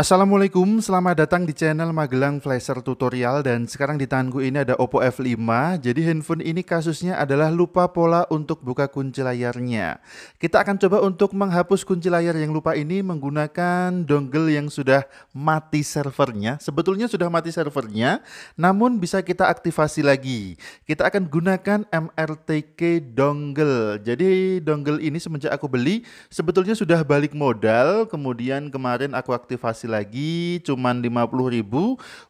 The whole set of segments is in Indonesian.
Assalamualaikum, selamat datang di channel Magelang Flasher Tutorial dan sekarang di tanganku ini ada Oppo F5 jadi handphone ini kasusnya adalah lupa pola untuk buka kunci layarnya kita akan coba untuk menghapus kunci layar yang lupa ini menggunakan dongle yang sudah mati servernya sebetulnya sudah mati servernya namun bisa kita aktivasi lagi kita akan gunakan MRTK dongle jadi dongle ini semenjak aku beli sebetulnya sudah balik modal kemudian kemarin aku aktivasi lagi cuman 50.000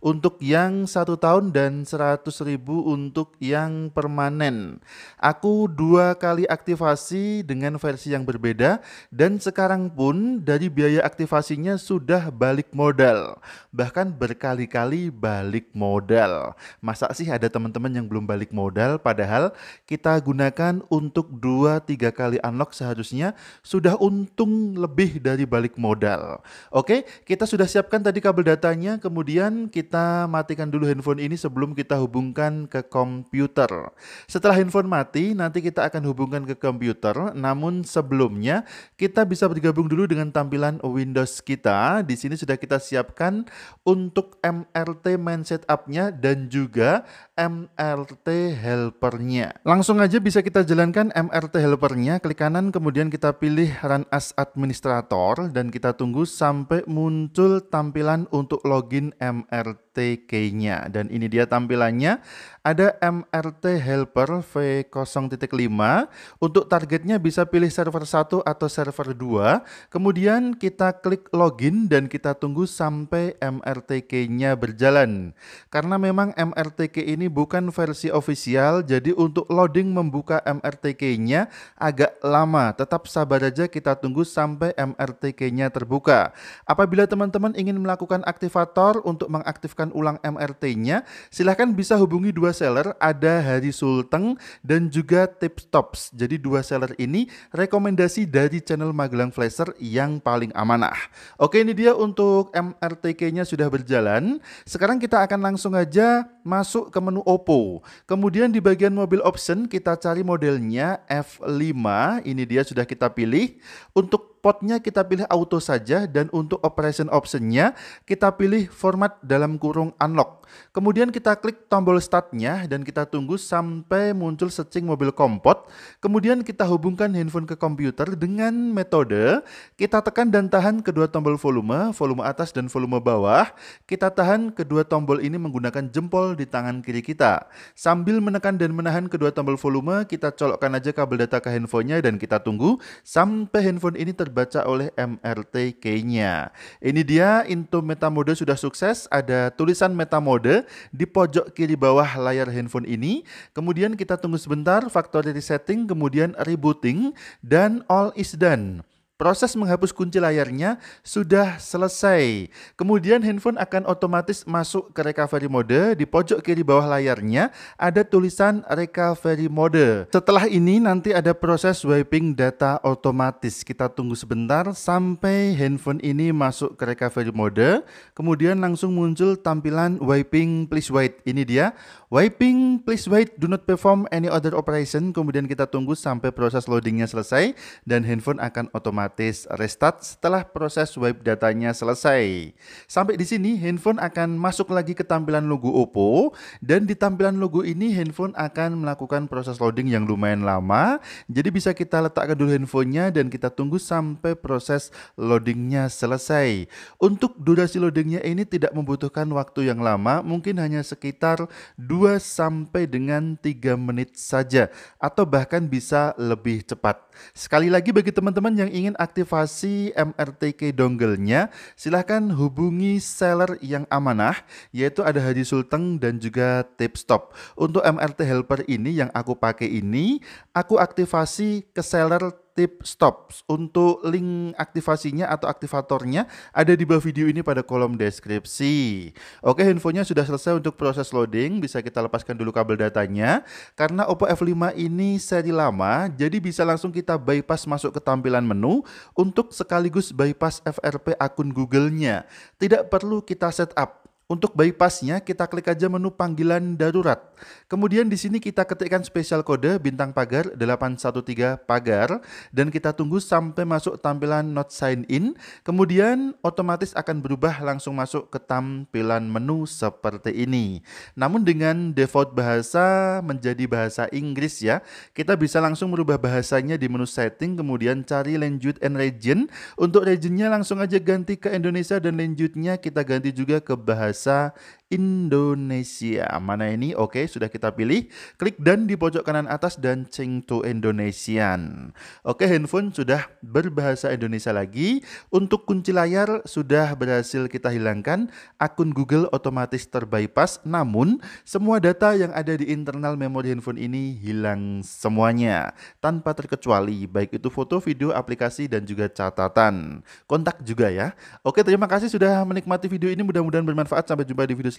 untuk yang satu tahun dan 100.000 untuk yang permanen. Aku dua kali aktivasi dengan versi yang berbeda dan sekarang pun dari biaya aktivasinya sudah balik modal. Bahkan berkali-kali balik modal. Masa sih ada teman-teman yang belum balik modal padahal kita gunakan untuk dua tiga kali unlock seharusnya sudah untung lebih dari balik modal. Oke, kita sudah siapkan tadi kabel datanya, kemudian kita matikan dulu handphone ini sebelum kita hubungkan ke komputer. Setelah handphone mati, nanti kita akan hubungkan ke komputer. Namun sebelumnya, kita bisa bergabung dulu dengan tampilan Windows kita. Di sini sudah kita siapkan untuk MRT main setup-nya dan juga MRT helpernya. Langsung aja bisa kita jalankan MRT helpernya. Klik kanan kemudian kita pilih run as administrator dan kita tunggu sampai muncul muncul tampilan untuk login MRT TK nya Dan ini dia tampilannya. Ada MRT helper V0.5. Untuk targetnya bisa pilih server 1 atau server 2. Kemudian kita klik login dan kita tunggu sampai MRTK-nya berjalan. Karena memang MRTK ini bukan versi official, jadi untuk loading membuka MRTK-nya agak lama. Tetap sabar aja kita tunggu sampai MRTK-nya terbuka. Apabila teman-teman ingin melakukan aktivator untuk mengaktifkan ulang MRT-nya, silahkan bisa hubungi dua seller, ada Hari Sulteng dan juga Tops Jadi dua seller ini rekomendasi dari channel Magelang Flasher yang paling amanah. Oke, ini dia untuk MRTK-nya sudah berjalan. Sekarang kita akan langsung aja masuk ke menu Oppo. Kemudian di bagian mobil option kita cari modelnya F5. Ini dia sudah kita pilih. Untuk potnya kita pilih auto saja dan untuk operation optionnya kita pilih format dalam kurung unlock. Kemudian kita klik tombol startnya dan kita tunggu sampai muncul searching mobil kompot. Kemudian kita hubungkan handphone ke komputer dengan metode kita tekan dan tahan kedua tombol volume, volume atas dan volume bawah. Kita tahan kedua tombol ini menggunakan jempol di tangan kiri kita. Sambil menekan dan menahan kedua tombol volume, kita colokkan aja kabel data ke handphonenya dan kita tunggu sampai handphone ini ter terbaca oleh MRT Kenya. Ini dia Into Metamode sudah sukses, ada tulisan Metamode di pojok kiri bawah layar handphone ini. Kemudian kita tunggu sebentar, factory resetting, kemudian rebooting, dan all is done. Proses menghapus kunci layarnya sudah selesai. Kemudian handphone akan otomatis masuk ke recovery mode. Di pojok kiri bawah layarnya ada tulisan recovery mode. Setelah ini nanti ada proses wiping data otomatis. Kita tunggu sebentar sampai handphone ini masuk ke recovery mode. Kemudian langsung muncul tampilan wiping please wait. Ini dia. Wiping please wait do not perform any other operation. Kemudian kita tunggu sampai proses loadingnya selesai dan handphone akan otomatis otomatis restart setelah proses wipe datanya selesai. Sampai di sini handphone akan masuk lagi ke tampilan logo Oppo dan di tampilan logo ini handphone akan melakukan proses loading yang lumayan lama. Jadi bisa kita letakkan dulu handphonenya dan kita tunggu sampai proses loadingnya selesai. Untuk durasi loadingnya ini tidak membutuhkan waktu yang lama, mungkin hanya sekitar 2 sampai dengan 3 menit saja atau bahkan bisa lebih cepat. Sekali lagi bagi teman-teman yang ingin aktivasi MRTK dongle-nya, silahkan hubungi seller yang amanah, yaitu ada Haji Sulteng dan juga Tipstop. Untuk MRT Helper ini yang aku pakai ini, aku aktivasi ke seller Tip stops. Untuk link aktivasinya atau aktivatornya ada di bawah video ini pada kolom deskripsi. Oke, handphonenya sudah selesai untuk proses loading, bisa kita lepaskan dulu kabel datanya. Karena Oppo F5 ini seri lama, jadi bisa langsung kita bypass masuk ke tampilan menu untuk sekaligus bypass FRP akun Google-nya. Tidak perlu kita setup untuk bypassnya kita klik aja menu panggilan darurat. Kemudian di sini kita ketikkan spesial kode bintang pagar 813 pagar dan kita tunggu sampai masuk tampilan not sign in. Kemudian otomatis akan berubah langsung masuk ke tampilan menu seperti ini. Namun dengan default bahasa menjadi bahasa Inggris ya, kita bisa langsung merubah bahasanya di menu setting kemudian cari language and region. Untuk regionnya langsung aja ganti ke Indonesia dan lanjutnya kita ganti juga ke bahasa ça Indonesia. Mana ini? Oke, sudah kita pilih. Klik dan di pojok kanan atas dan change to Indonesian. Oke, handphone sudah berbahasa Indonesia lagi. Untuk kunci layar sudah berhasil kita hilangkan. Akun Google otomatis terbypass. Namun, semua data yang ada di internal memori handphone ini hilang semuanya. Tanpa terkecuali, baik itu foto, video, aplikasi, dan juga catatan. Kontak juga ya. Oke, terima kasih sudah menikmati video ini. Mudah-mudahan bermanfaat. Sampai jumpa di video selanjutnya